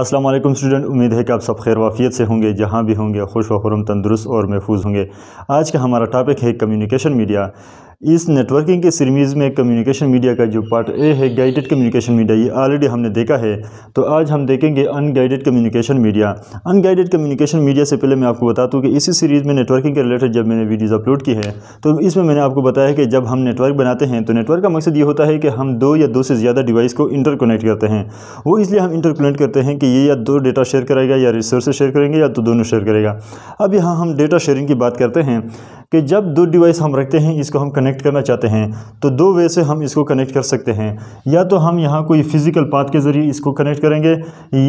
अस्सलाम वालेकुम स्टूडेंट उम्मीद है कि आप सब खैर वाफियत से होंगे जहाँ भी होंगे खुश व खुरम तंदुरुस्त और महफूज होंगे आज का हमारा टॉपिक है कम्युनिकेशन मीडिया इस नेटवर्किंग के सीरीज़ में कम्युनिकेशन मीडिया का जो पार्ट ए है गाइडेड कम्युनिकेशन मीडिया ये ऑलरेडी हमने देखा है तो आज हम देखेंगे unguided communication media unguided communication media से पहले मैं आपको बता दूँ कि इसी सीरीज़ में नेटवर्किंग के रिलेटेड जब मैंने वीडियोज़ अपलोड की है तो इसमें मैंने आपको बताया कि जब हम नेटवर्क बनाते हैं तो नेटवर्क का मकसद ये होता है कि हम दो या दो से ज़्यादा डिवाइस को इंटरकोनेक्ट करते हैं वो इसलिए हम इंटरकोनेक्ट करते हैं कि ये या दो डेटा शेयर करेगा या रिसोर्स शेयर करेंगे या तो दोनों शेयर करेगा अब यहाँ हम डेटा शेयरिंग की बात करते हैं कि जब दो डिवाइस हम रखते हैं इसको हम कनेक्ट करना चाहते हैं तो दो वे से हम इसको कनेक्ट कर सकते हैं या तो हम यहाँ कोई फिज़िकल पाथ के ज़रिए इसको कनेक्ट करेंगे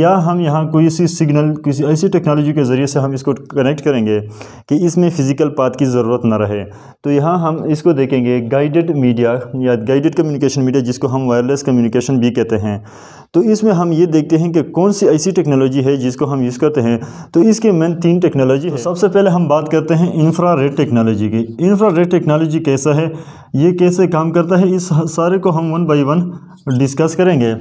या हम यहाँ कोई सी सिग्नल किसी ऐसी टेक्नोलॉजी के ज़रिए से हम इसको कनेक्ट करेंगे कि इसमें फ़िज़िकल पाथ की ज़रूरत ना रहे तो यहाँ हम इसको देखेंगे गाइडेड मीडिया या गाइडेड कम्युनिकेशन मीडिया जिसको हम वायरलेस कम्युनिकेशन भी कहते हैं तो इसमें हम ये देखते हैं कि कौन सी ऐसी टेक्नोलॉजी है जिसको हम यूज़ करते हैं तो इसके मेन तीन टेक्नोलॉजी है तो तो सबसे पहले हम बात करते हैं इंफ्रा रेड टेक्नोलॉजी की इंफ्रा रेड टेक्नोलॉजी कैसा है ये कैसे काम करता है इस सारे को हम वन बाई वन डिस्कस करेंगे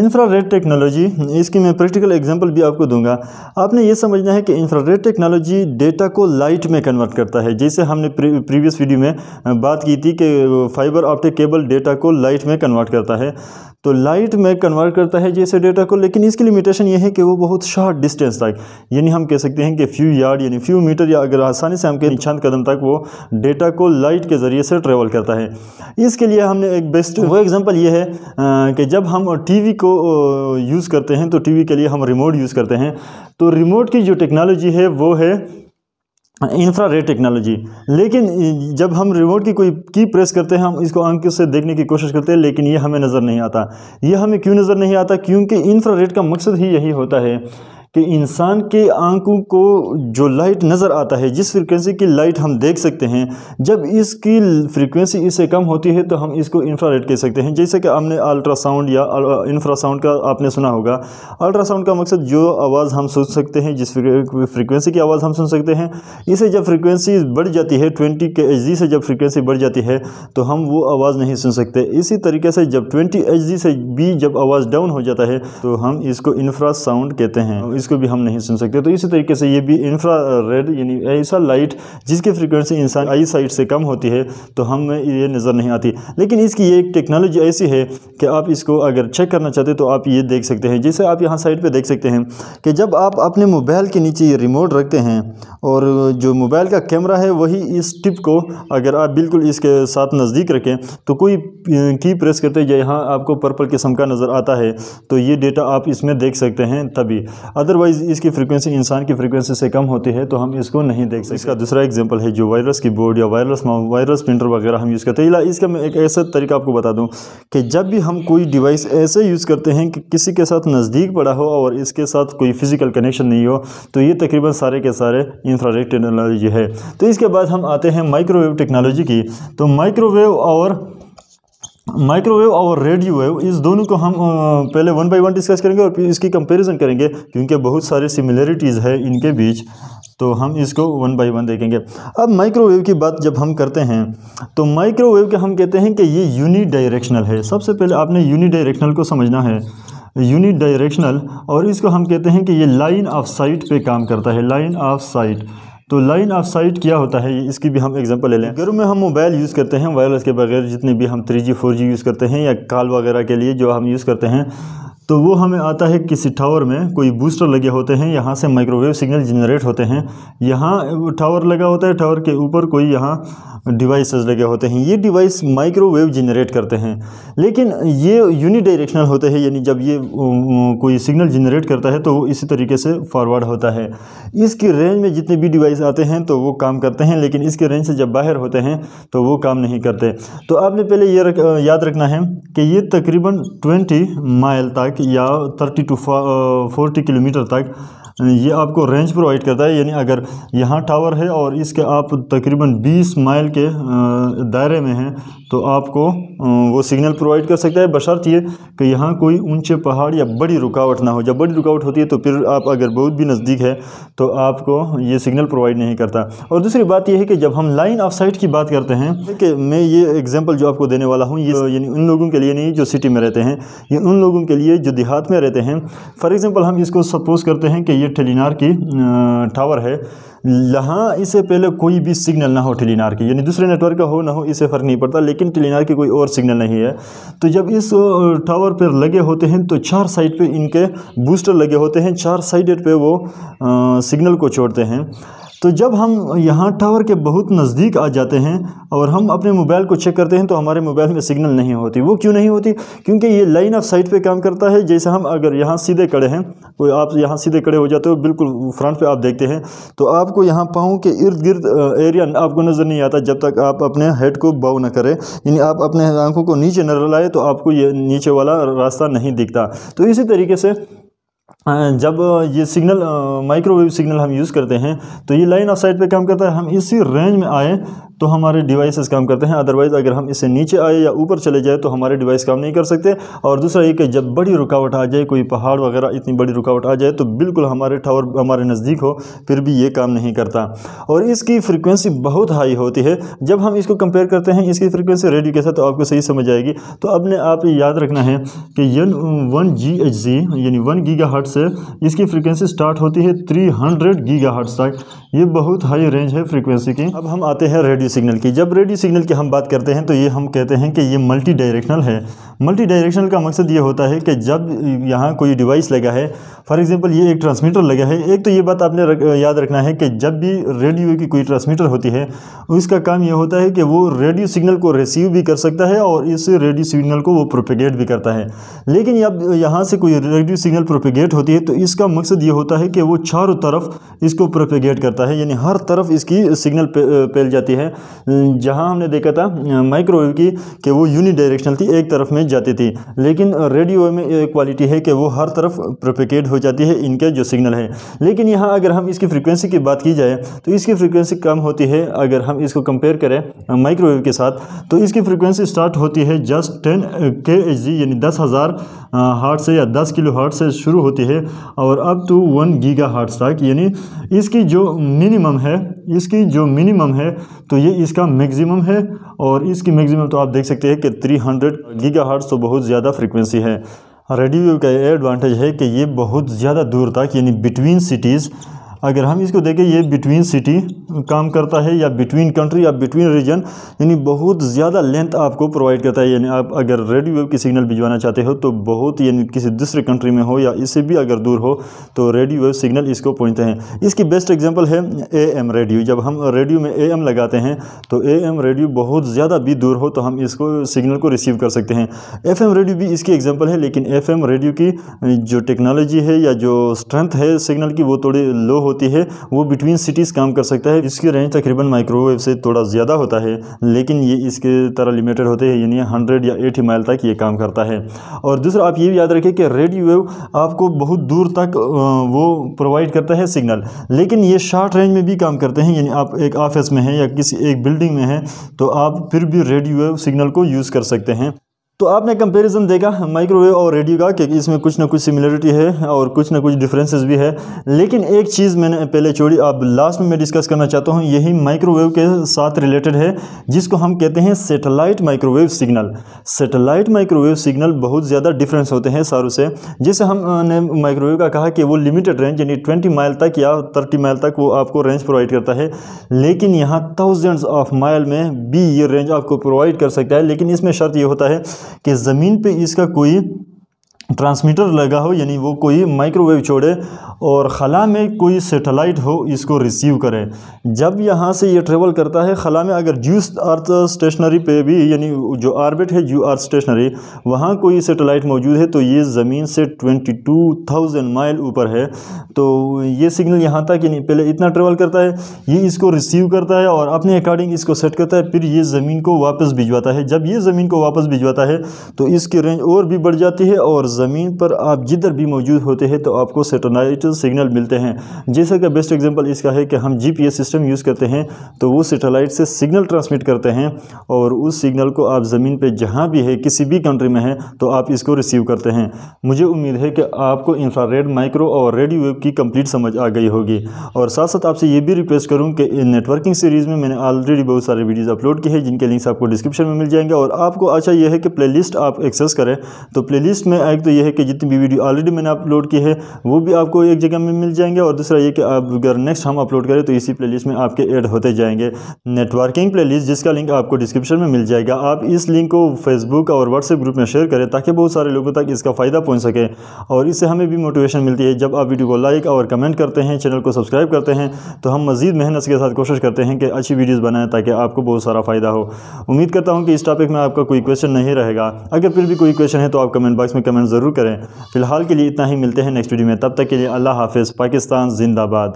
इंफ्रारेड टेक्नोलॉजी इसकी मैं प्रैक्टिकल एग्जांपल भी आपको दूंगा आपने ये समझना है कि इंफ्रारेड टेक्नोलॉजी डेटा को लाइट में कन्वर्ट करता है जैसे हमने प्रीवियस वीडियो में बात की थी कि फाइबर ऑप्टिक केबल डेटा को लाइट में कन्वर्ट करता है तो लाइट में कन्वर्ट करता है जैसे डेटा को लेकिन इसकी लिमिटेशन ये है कि वो बहुत शॉर्ट डिस्टेंस तक यानी हम कह सकते हैं कि फ्यू यार्ड यानी फ्यू मीटर या अगर आसानी से हम कहें छंद कदम तक वो डेटा को लाइट के ज़रिए से ट्रेवल करता है इसके लिए हमने एक बेस्ट वो एग्ज़ाम्पल ये है कि जब हम टी को यूज़ करते हैं तो टी के लिए हम रिमोट यूज़ करते हैं तो रिमोट की जो टेक्नोलॉजी है वो है इंफ्रा रे टेक्नोलॉजी लेकिन जब हम रिमोट की कोई की प्रेस करते हैं हम इसको अंक से देखने की कोशिश करते हैं लेकिन ये हमें नज़र नहीं आता ये हमें क्यों नज़र नहीं आता क्योंकि इंफ्रा रेड का मकसद ही यही होता है कि इंसान के आंखों को जो लाइट नज़र आता है जिस फ्रिक्वेंसी की लाइट हम देख सकते हैं जब इसकी फ्रिक्वेंसी इससे कम होती है तो हम इसको इंफ्रारेड कह सकते हैं जैसे कि हमने अल्ट्रासाउंड या इंफ्रासाउंड का आपने सुना होगा अल्ट्रासाउंड का मकसद जो आवाज़ हम सुन सकते हैं जिस फ्रिक्वेंसी की आवाज़ हम सुन सकते हैं इसे जब फ्रिक्वेंसी बढ़ जाती है ट्वेंटी के एच से जब फ्रिक्वेंसी बढ़ जाती है तो हम वो आवाज़ नहीं सुन सकते इसी तरीके से जब ट्वेंटी एच से भी जब आवाज़ डाउन हो जाता है तो हम इसको इन्फ्रासाउंड कहते हैं जिसको भी हम नहीं सुन सकते तो इसी तरीके से ये भी इंफ्रा रेड यानी ऐसा लाइट जिसकी फ्रिक्वेंसी इंसान आई साइट से कम होती है तो हमें ये नज़र नहीं आती लेकिन इसकी ये टेक्नोलॉजी ऐसी है कि आप इसको अगर चेक करना चाहते तो आप ये देख सकते हैं जैसे आप यहाँ साइड पर देख सकते हैं कि जब आप अपने मोबाइल के नीचे ये रिमोट रखते हैं और जो मोबाइल का कैमरा है वही इस टिप को अगर आप बिल्कुल इसके साथ नज़दीक रखें तो कोई की प्रेस करते या यहाँ आपको पर्पल किस्म का नज़र आता है तो ये डेटा आप इसमें देख सकते हैं तभी अदर अदरवाइज़ इसकी फ्रीक्वेंसी इंसान की फ्रीक्वेंसी से कम होती है तो हम इसको नहीं देख सकते इसका दूसरा एग्जाम्पल है जो वायरस की बोर्ड या वायरस वायरस प्रिंटर वगैरह हम यूज़ करते हैं इसका मैं एक ऐसा तरीका आपको बता दूँ कि जब भी हम कोई डिवाइस ऐसे यूज़ करते हैं कि किसी के साथ नज़दीक पड़ा हो और इसके साथ कोई फिज़िकल कनेक्शन नहीं हो तो ये तकरीबन सारे के सारे इंफ्रारेड टेक्नोलॉजी है तो इसके बाद हम आते हैं माइक्रोवेव टेक्नोलॉजी की तो माइक्रोवेव और माइक्रोवेव और रेडियो वेव इस दोनों को हम पहले वन बाय वन डिस्कस करेंगे और फिर इसकी कंपैरिजन करेंगे क्योंकि बहुत सारे सिमिलरिटीज़ है इनके बीच तो हम इसको वन बाय वन देखेंगे अब माइक्रोवेव की बात जब हम करते हैं तो माइक्रोवेव के हम कहते हैं कि ये यूनी डायरेक्शनल है सबसे पहले आपने यूनी डायरेक्शनल को समझना है यूनी डायरेक्शनल और इसको हम कहते हैं कि ये लाइन ऑफ साइट पर काम करता है लाइन ऑफ साइट तो लाइन ऑफ साइट क्या होता है इसकी भी हम एग्जांपल ले लें घरों में हम मोबाइल यूज़ करते हैं वायरलेस के बगैर जितने भी हम थ्री जी यूज़ करते हैं या कॉल वगैरह के लिए जो हम यूज़ करते हैं तो वो हमें आता है किसी टावर में कोई बूस्टर लगे होते हैं यहाँ से माइक्रोवेव सिग्नल जनरेट होते हैं यहाँ टावर लगा होता है टावर के ऊपर कोई यहाँ डिवाइसेस लगे होते हैं ये डिवाइस माइक्रोवेव जनरेट करते हैं लेकिन ये यूनिडायरेक्शनल होते हैं यानी जब ये कोई सिग्नल जनरेट करता है तो वो इसी तरीके से फॉरवर्ड होता है इसकी रेंज में जितने भी डिवाइस आते हैं तो वो काम करते हैं लेकिन इसके रेंज से जब बाहर होते हैं तो वो काम नहीं करते तो आपने पहले ये रक, याद रखना है कि ये तकरीबन ट्वेंटी माइल तक या थर्टी टू फोर्टी किलोमीटर तक ये आपको रेंज प्रोवाइड करता है यानी अगर यहाँ टावर है और इसके आप तकरीबन 20 माइल के दायरे में हैं तो आपको वो सिग्नल प्रोवाइड कर सकता है बशर्त ये कि यहाँ कोई ऊंचे पहाड़ या बड़ी रुकावट ना हो जब बड़ी रुकावट होती है तो फिर आप अगर बहुत भी नज़दीक है तो आपको ये सिग्नल प्रोवाइड नहीं करता और दूसरी बात यह है कि जब हम लाइन ऑफ साइट की बात करते हैं कि मैं ये एग्जाम्पल जो आपको देने वाला हूँ ये यानी उन लोगों के लिए नहीं जो सिटी में रहते हैं ये उन लोगों के लिए जो देहात में रहते हैं फॉर एग्ज़ाम्पल हम इसको सपोज़ करते हैं कि ये ये टेलीनार की टावर है यहाँ इससे पहले कोई भी सिग्नल ना हो टेलीनार की यानी दूसरे नेटवर्क का हो ना हो इसे फ़र्क नहीं पड़ता लेकिन टेलीनार की कोई और सिग्नल नहीं है तो जब इस टावर पर लगे होते हैं तो चार साइड पे इनके बूस्टर लगे होते हैं चार साइड पे वो सिग्नल को छोड़ते हैं तो जब हम यहाँ टावर के बहुत नज़दीक आ जाते हैं और हम अपने मोबाइल को चेक करते हैं तो हमारे मोबाइल में सिग्नल नहीं होती वो क्यों नहीं होती क्योंकि ये लाइन ऑफ साइट पे काम करता है जैसे हम अगर यहाँ सीधे खड़े हैं कोई आप यहाँ सीधे खड़े हो जाते हो बिल्कुल फ्रंट पे आप देखते हैं तो आपको यहाँ पाँव के इर्द गिर्द एरिया आपको नज़र नहीं आता जब तक आप अपने हेड को बाउ ना करें यानी आप अपने आँखों को नीचे न लाए तो आपको ये नीचे वाला रास्ता नहीं दिखता तो इसी तरीके से जब ये सिग्नल माइक्रोवेव सिग्नल हम यूज़ करते हैं तो ये लाइन ऑफ साइट पे काम करता है हम इसी रेंज में आए तो हमारे डिवाइसेस काम करते हैं अदरवाइज़ अगर हम इससे नीचे आए या ऊपर चले जाए तो हमारे डिवाइस काम नहीं कर सकते और दूसरा ये कि जब बड़ी रुकावट आ जाए कोई पहाड़ वगैरह इतनी बड़ी रुकावट आ जाए तो बिल्कुल हमारे टावर हमारे नज़दीक हो फिर भी ये काम नहीं करता और इसकी फ्रिक्वेंसी बहुत हाई होती है जब हम इसको कंपेयर करते हैं इसकी फ्रिक्वेंसी रेडियो के साथ तो आपको सही समझ आएगी तो अपने आप याद रखना है कि यन वन जी एच जी यानी वन गीगा हट से इसकी फ्रिक्वेंसी स्टार्ट होती है थ्री हंड्रेड गीगा हट तक ये बहुत हाई रेंज है फ्रिक्वेंसी की अब हम आते हैं रेडियो रेडियो सिग्नल की जब रेडियो सिग्नल की हम बात करते हैं तो ये हम कहते हैं कि ये मल्टी डायरेक्शनल है मल्टी डायरेक्शनल का मकसद ये होता है कि जब यहाँ कोई डिवाइस लगा है फॉर एग्ज़ाम्पल ये एक ट्रांसमीटर लगा है एक तो ये बात आपने रक, याद रखना है कि जब भी रेडियो की कोई ट्रांसमीटर होती है उसका काम यह होता है कि वो रेडियो सिग्नल को रिसीव भी कर सकता है और इस रेडियो सिग्नल को वो प्रोपिगेट भी करता है लेकिन जब यहाँ से कोई रेडियो सिग्नल प्रोपिगेट होती है तो इसका मकसद ये होता है कि वो चारों तरफ इसको प्रोपिगेट करता है यानी हर तरफ इसकी सिग्नल फैल जाती है जहाँ हमने देखा था माइक्रोवेव की कि वो यूनिडायरेक्शनल थी एक तरफ में जाती थी लेकिन रेडियो में क्वालिटी है कि वो हर तरफ प्रोपिकेट हो जाती है इनका जो सिग्नल है लेकिन यहाँ अगर हम इसकी फ्रिक्वेंसी की बात की जाए तो इसकी फ्रिक्वेंसी कम होती है अगर हम इसको कंपेयर करें माइक्रोवेव के साथ तो इसकी फ्रिक्वेंसी स्टार्ट होती है just ten K H Z यानी दस हज़ार हार्ट से या दस किलो हार्ट से शुरू होती है और up to one gigahertz तक यानी इसकी जो मिनिमम है इसकी जो मिनिमम है तो ये इसका मैक्सिमम है और इसकी मैक्सिमम तो आप देख सकते हैं कि 300 हंड्रेड गीगा हार्ट तो बहुत ज़्यादा फ्रिक्वेंसी है रेडियो का एडवांटेज है कि ये बहुत ज़्यादा दूर तक यानी बिटवीन सिटीज़ अगर हम इसको देखें ये बिटवीन सिटी काम करता है या बिटवीन कंट्री या बिटवीन रीजन यानी बहुत ज़्यादा लेंथ आपको प्रोवाइड करता है यानी आप अगर रेडियो वेव की सिग्नल भिजवाना चाहते हो तो बहुत यानी किसी दूसरे कंट्री में हो या इससे भी अगर दूर हो तो रेडियो वेव सिग्नल इसको पहुँचते हैं इसकी बेस्ट एग्जाम्पल है ए एम रेडियो जब हम रेडियो में ए एम लगाते हैं तो ए एम रेडियो बहुत ज़्यादा भी दूर हो तो हम इसको सिग्नल को रिसीव कर सकते हैं एफ एम रेडियो भी इसकी एग्जाम्पल है लेकिन एफ एम रेडियो की जो टेक्नोलॉजी है या जो स्ट्रेंथ है सिग्नल की वो थोड़ी लो होती होती है वो बिटवीन सिटीज़ काम कर सकता है इसकी रेंज तकरीबन माइक्रोवेव से थोड़ा ज़्यादा होता है लेकिन ये इसके तरह लिमिटेड होते हैं यानी हंड्रेड या एटी माइल तक ये काम करता है और दूसरा आप ये याद रखें कि रेडियो वेव आपको बहुत दूर तक वो प्रोवाइड करता है सिग्नल लेकिन ये शॉर्ट रेंज में भी काम करते हैं यानी आप एक ऑफिस में हैं या किसी एक बिल्डिंग में हैं तो आप फिर भी रेडियो वेव सिग्नल को यूज़ कर सकते हैं तो आपने कंपैरिजन देखा माइक्रोवेव और रेडियो का कि इसमें कुछ ना कुछ सिमिलरिटी है और कुछ ना कुछ डिफरेंसेस भी है लेकिन एक चीज़ मैंने पहले छोड़ी अब लास्ट में मैं डिस्कस करना चाहता हूँ यही माइक्रोवेव के साथ रिलेटेड है जिसको हम कहते हैं satellite microwave signal satellite microwave signal बहुत ज़्यादा डिफरेंस होते हैं सारों से जैसे हमने माइक्रोवेव का कहा कि वो लिमिटेड रेंज यानी ट्वेंटी माइल तक या थर्टी माइल तक वो आपको रेंज प्रोवाइड करता है लेकिन यहाँ थाउजेंड्स ऑफ माइल में भी ये रेंज आपको प्रोवाइड कर सकता है लेकिन इसमें शर्त ये होता है कि ज़मीन पे इसका कोई ट्रांसमीटर लगा हो यानी वो कोई माइक्रोवेव छोड़े और खला में कोई सेटेलाइट हो इसको रिसीव करे जब यहाँ से ये ट्रेवल करता है खला में अगर जू अर्थ स्टेशनरी पे भी यानी जो आर्बिट है जू अर्थ स्टेशनरी वहाँ कोई सेटेलाइट मौजूद है तो ये ज़मीन से 22,000 माइल ऊपर है तो ये सिग्नल यहाँ तक यानी पहले इतना ट्रेवल करता है ये इसको रिसीव करता है और अपने अकॉर्डिंग इसको सेट करता है फिर ये ज़मीन को वापस भिजवाता है जब ये ज़मीन को वापस भिजवाता है तो इसकी रेंज और भी बढ़ जाती है और ज़मीन पर आप जिधर भी मौजूद होते हैं तो आपको सेटेलाइट सिग्नल मिलते हैं जैसे कि बेस्ट एग्जांपल इसका है कि हम जीपीएस सिस्टम यूज़ करते हैं तो वो सेटेलाइट से सिग्नल ट्रांसमिट करते हैं और उस सिग्नल को आप ज़मीन पर जहाँ भी है किसी भी कंट्री में है तो आप इसको रिसीव करते हैं मुझे उम्मीद है कि आपको इंफ्रारेड माइक्रो और रेडियो वेव की कम्प्लीट समझ आ गई होगी और साथ साथ आपसे ये भी रिक्वेस्ट करूँ कि नेटवर्किंग सीरीज़ में मैंने ऑलरेडी बहुत सारे वीडियोज़ अपलोड किए हैं जिनके लिंक्स आपको डिस्क्रिप्शन में मिल जाएंगे और आपको अच्छा यह है कि प्लेलिस्ट आप एक्सेस करें तो प्लेलिस्ट में एक तो ये है कि जितनी भी वीडियो ऑलरेडी मैंने अपलोड की है वो भी आपको एक जगह में मिल जाएंगे और दूसरा ये कि आप अगर नेक्स्ट हम अपलोड करें तो इसी प्लेलिस्ट में आपके ऐड होते जाएंगे नेटवर्किंग प्लेलिस्ट जिसका लिंक आपको डिस्क्रिप्शन में मिल जाएगा आप इस लिंक को फेसबुक और व्हाट्सएप ग्रुप में शेयर करें ताकि बहुत सारे लोगों तक इसका फ़ायदा पहुँच सके और इससे हमें भी मोटिवेशन मिलती है जब आप वीडियो को लाइक और कमेंट करते हैं चैनल को सब्सक्राइब करते हैं तो हम मज़ीद मेहनत के साथ कोशिश करते हैं कि अच्छी वीडियोज़ बनाएं ताकि आपको बहुत सारा फ़ायदा हो उम्मीद करता हूँ कि इस टॉपिक में आपका कोई क्वेश्चन नहीं रहेगा अगर फिर भी कोई क्वेश्चन है तो आप कमेंट बॉक्स में कमेंट ज़रूर करें फ़िलहाल के लिए इतना ही मिलते हैं नेक्स्ट वीडियो में तब तक के लिए अल्लाह हाफिज़ पाकिस्तान जिंदाबाद